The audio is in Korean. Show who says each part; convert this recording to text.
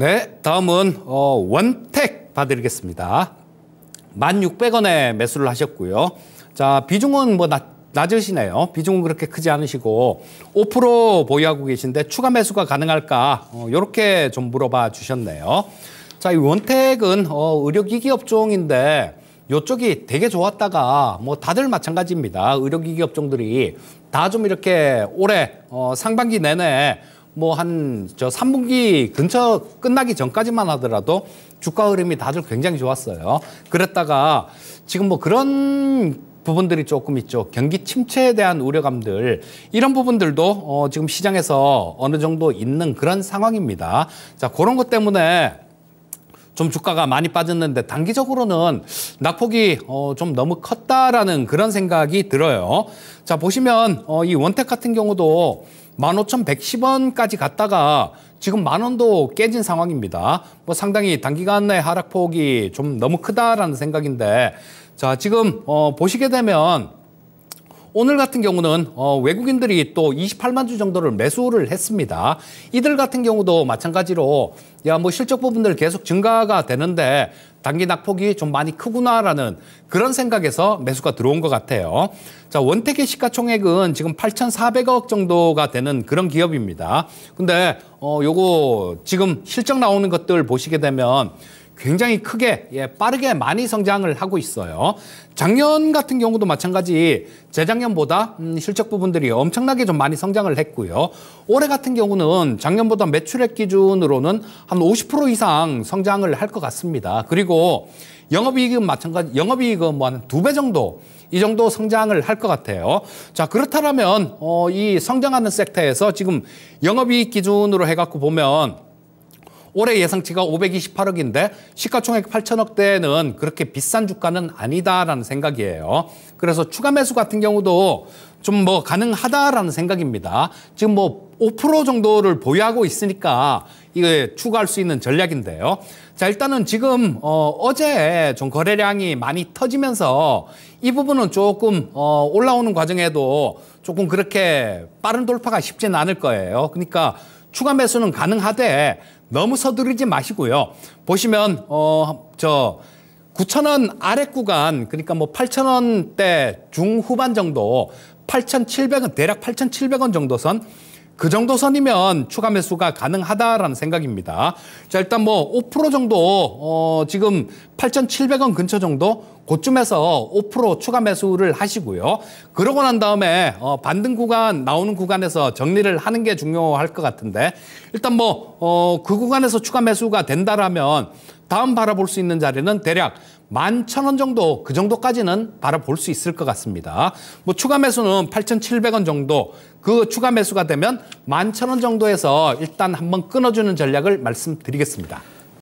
Speaker 1: 네, 다음은 어, 원택 봐드리겠습니다. 1,600원에 매수를 하셨고요. 자, 비중은 뭐 낮, 낮으시네요. 비중은 그렇게 크지 않으시고 5% 보유하고 계신데 추가 매수가 가능할까? 어, 이렇게 좀 물어봐 주셨네요. 자, 이 원택은 어, 의료기기 업종인데 요쪽이 되게 좋았다가 뭐 다들 마찬가지입니다. 의료기기 업종들이 다 좀 이렇게 올해 어, 상반기 내내 뭐한저 3분기 근처 끝나기 전까지만 하더라도 주가 흐름이 다들 굉장히 좋았어요. 그랬다가 지금 뭐 그런 부분들이 조금 있죠. 경기 침체에 대한 우려감들 이런 부분들도 어, 지금 시장에서 어느 정도 있는 그런 상황입니다. 자 그런 것 때문에 좀 주가가 많이 빠졌는데 단기적으로는 낙폭이 어, 좀 너무 컸다라는 그런 생각이 들어요. 자 보시면 어, 이 원택 같은 경우도 15,110원까지 갔다가 지금 만 원도 깨진 상황입니다. 뭐 상당히 단기간 내 하락폭이 좀 너무 크다라는 생각인데 자 지금 어, 보시게 되면 오늘 같은 경우는 어, 외국인들이 또 28만 주 정도를 매수를 했습니다. 이들 같은 경우도 마찬가지로 야 뭐 실적 부분들 계속 증가가 되는데 단기 낙폭이 좀 많이 크구나라는 그런 생각에서 매수가 들어온 것 같아요. 자, 원택의 시가총액은 지금 8,400억 정도가 되는 그런 기업입니다. 근데 어 요거 지금 실적 나오는 것들 보시게 되면 굉장히 크게 예, 빠르게 많이 성장을 하고 있어요. 작년 같은 경우도 마찬가지 재작년보다 음, 실적 부분들이 엄청나게 좀 많이 성장을 했고요. 올해 같은 경우는 작년보다 매출액 기준으로는 한 50% 이상 성장을 할 것 같습니다. 그리고 영업이익은 마찬가지 영업이익은 뭐 한 두 배 정도 이 정도 성장을 할 것 같아요. 자 그렇다면 어, 이 성장하는 섹터에서 지금 영업이익 기준으로 해갖고 보면 올해 예상치가 528억인데 시가총액 8천억대는 그렇게 비싼 주가는 아니다라는 생각이에요. 그래서 추가 매수 같은 경우도 좀 뭐 가능하다라는 생각입니다. 지금 뭐 5% 정도를 보유하고 있으니까 이게 추가할 수 있는 전략인데요. 자 일단은 지금 어, 어제 좀 거래량이 많이 터지면서 이 부분은 조금 어, 올라오는 과정에도 조금 그렇게 빠른 돌파가 쉽지는 않을 거예요. 그러니까 추가 매수는 가능하되 너무 서두르지 마시고요. 보시면 어 저 9,000원 아래 구간 그러니까 뭐 8,000원대 중후반 정도 8,700원 대략 8,700원 정도 선 그 정도 선이면 추가 매수가 가능하다라는 생각입니다. 자, 일단 뭐 5% 정도 어 지금 8,700원 근처 정도 고쯤에서5% 추가 매수를 하시고요. 그러고 난 다음에 어, 반등 구간 나오는 구간에서 정리를 하는 게 중요할 것 같은데 일단 뭐 어, 그 구간에서 추가 매수가 된다라면 다음 바라볼 수 있는 자리는 대략 1 1 0 0 0원 정도 그 정도까지는 바라볼 수 있을 것 같습니다. 뭐 추가 매수는 8 7 0 0원 정도 그 추가 매수가 되면 1 1 0 0 0원 정도에서 일단 한번 끊어주는 전략을 말씀드리겠습니다.